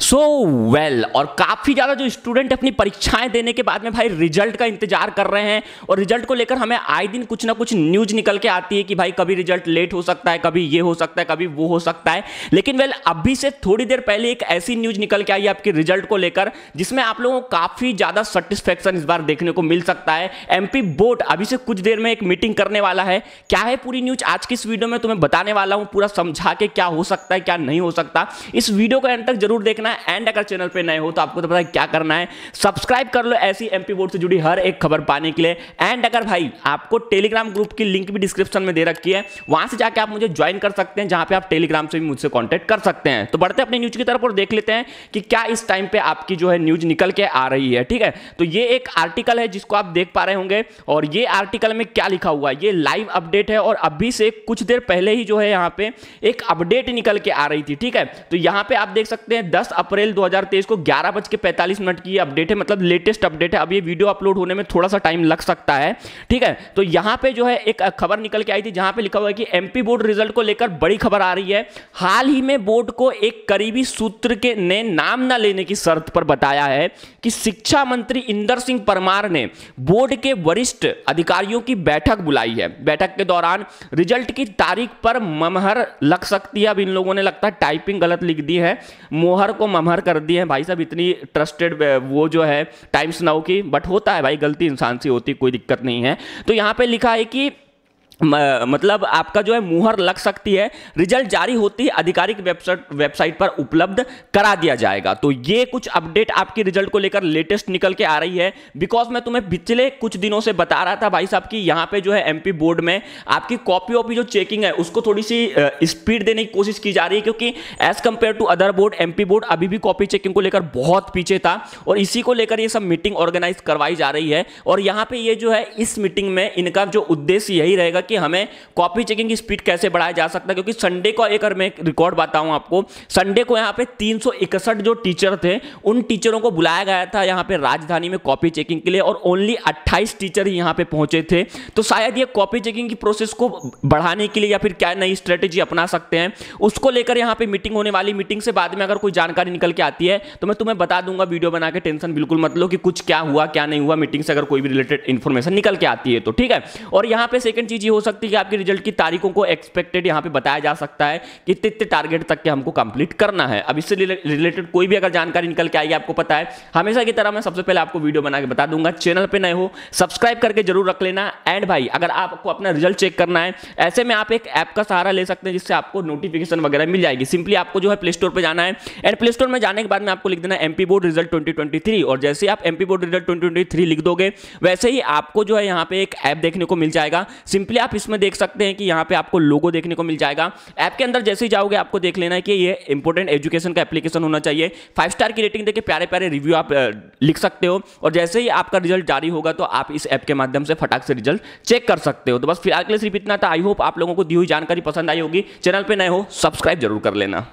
सो so, well well, और काफ़ी ज़्यादा जो स्टूडेंट अपनी परीक्षाएं देने के बाद में भाई रिजल्ट का इंतजार कर रहे हैं और रिजल्ट को लेकर हमें आए दिन कुछ ना कुछ न्यूज निकल के आती है कि भाई कभी रिजल्ट लेट हो सकता है कभी ये हो सकता है कभी वो हो सकता है लेकिन वेल well, अभी से थोड़ी देर पहले एक ऐसी न्यूज निकल के आई है आपके रिजल्ट को लेकर जिसमें आप लोगों को काफ़ी ज़्यादा सेटिस्फेक्शन इस बार देखने को मिल सकता है एम बोर्ड अभी से कुछ देर में एक मीटिंग करने वाला है क्या है पूरी न्यूज आज की इस वीडियो में तुम्हें बताने वाला हूँ पूरा समझा के क्या हो सकता है क्या नहीं हो सकता इस वीडियो को एंड तक जरूर देखना करना है एंड अगर चैनल पर नए हो तो आपको तो पता है क्या करना है सब्सक्राइब कर लो ऐसी एमपी बोर्ड से जुड़ी हर एक खबर पाने के लिए एंड अगर भाई आपको टेलीग्राम ग्रुप की लिंक भी डिस्क्रिप्शन में दे रखी है वहां से जाकर आप मुझे ज्वाइन कर सकते हैं जहां पर आप टेलीग्राम से भी मुझसे कॉन्टेक्ट कर सकते हैं तो बढ़ते अपने न्यूज की तरफ और देख लेते हैं कि क्या इस टाइम पर आपकी जो है न्यूज निकल के आ रही है ठीक है तो ये एक आर्टिकल है जिसको आप देख पा रहे होंगे और ये आर्टिकल में क्या लिखा हुआ है ये लाइव अपडेट है और अभी से कुछ देर पहले ही जो है यहाँ पे एक अपडेट निकल के आ रही थी ठीक है तो यहाँ पे आप देख सकते हैं अप्रैल 2023 को ग्यारह बज के मिनट की अपडेट है मतलब लेटेस्ट अपडेट है अब ये वीडियो अपलोड होने में थोड़ा सा टाइम लग सकता है ठीक है तो यहाँ पे जो है एक खबर निकल के आई थी जहाँ पे लिखा हुआ है कि एमपी बोर्ड रिजल्ट को लेकर बड़ी खबर आ रही है हाल ही में बोर्ड को एक करीबी सूत्र के ने नाम न लेने की शर्त पर बताया है कि शिक्षा मंत्री इंदर सिंह परमार ने बोर्ड के वरिष्ठ अधिकारियों की बैठक बुलाई है बैठक के दौरान रिजल्ट की तारीख पर ममहर लग सकती है अब इन लोगों ने लगता है टाइपिंग गलत लिख दी है मोहर को ममहर कर दिए हैं भाई साहब इतनी ट्रस्टेड वो जो है टाइम्स नाउ की बट होता है भाई गलती इंसान से होती कोई दिक्कत नहीं है तो यहाँ पे लिखा है कि मतलब आपका जो है मुहर लग सकती है रिजल्ट जारी होती है आधिकारिक वेबसाइट वेबसाइट पर उपलब्ध करा दिया जाएगा तो ये कुछ अपडेट आपकी रिजल्ट को लेकर लेटेस्ट निकल के आ रही है बिकॉज मैं तुम्हें पिछले कुछ दिनों से बता रहा था भाई साहब कि यहाँ पे जो है एमपी बोर्ड में आपकी कॉपी ऑपी जो चेकिंग है उसको थोड़ी सी स्पीड देने की कोशिश की जा रही है क्योंकि as compared to other board M board अभी भी कॉपी चेकिंग को लेकर बहुत पीछे था और इसी को लेकर ये सब मीटिंग ऑर्गेनाइज करवाई जा रही है और यहाँ पे ये जो है इस मीटिंग में इनका जो उद्देश्य यही रहेगा कि हमें कॉपी चेकिंग की स्पीड कैसे बढ़ाया जा सकता है क्योंकि संडे को एक मैं रिकॉर्ड बताऊँ आपको संडे को यहां पे तीन जो टीचर थे उन टीचरों को बुलाया गया था यहां पे राजधानी में कॉपी चेकिंग के लिए और ओनली 28 टीचर ही यहां पे पहुंचे थे तो शायद ये कॉपी चेकिंग की प्रोसेस को बढ़ाने के लिए या फिर क्या नई स्ट्रेटेजी अपना सकते हैं उसको लेकर यहां पर मीटिंग होने वाली मीटिंग से बाद में अगर कोई जानकारी निकल के आती है तो मैं तुम्हें बता दूंगा वीडियो बना के टेंशन बिल्कुल मत लो कि कुछ क्या हुआ क्या नहीं हुआ मीटिंग से अगर कोई भी रिलेटेड इंफॉर्मेशन निकल के आती है तो ठीक है और यहां पर सेकेंड चीज ये हो सकती है कि आपके रिजल्ट की तारीखों को एक्सपेक्टेड यहाँ पे बताया जा सकता है कि इतने इतने टारगेट तक के हमको कंप्लीट करना है अब इससे रिलेटेड कोई भी अगर जानकारी निकल के आएगी आपको पता है हमेशा की तरह मैं सबसे पहले आपको वीडियो बना के बता दूंगा चैनल पर नए हो सब्सक्राइब करके जरूर रख लेना एंड भाई अगर आपको अपना रिजल्ट चेक करना है ऐसे में आप एक ऐप का सहारा ले सकते हैं जिससे आपको नोटिफिकेशन वगैरह मिल जाएगी सिंपली आपको जो है प्ले स्टोर पर जाना है एंड प्ले स्टोर में जाने के बाद में आपको लिख देना एमपी बोर्ड रिजल्ट ट्वेंटी और जैसे आप एमपी बोर्ड रिजल्ट ट्वेंटी लिख दोगे वैसे ही आपको जो है यहाँ पे एक ऐप देखने को मिल जाएगा सिंपली आप इसमें देख सकते हैं कि यहाँ पे आपको लोगो देखने को मिल जाएगा ऐप के अंदर जैसे ही जाओगे आपको देख लेना है कि ये इंपॉर्टेंट एजुकेशन का एप्लीकेशन होना चाहिए फाइव स्टार की रेटिंग देखिए प्यारे प्यारे रिव्यू आप लिख सकते हो और जैसे ही आपका रिजल्ट जारी होगा तो आप इस ऐप के माध्यम से फटाक से रिजल्ट चेक कर सकते हो तो बस फिलहाल के लिए सिर्फ इतना था आई होप आप लोगों को दी हुई जानकारी पसंद आई होगी चैनल पर नए हो सब्सक्राइब जरूर कर लेना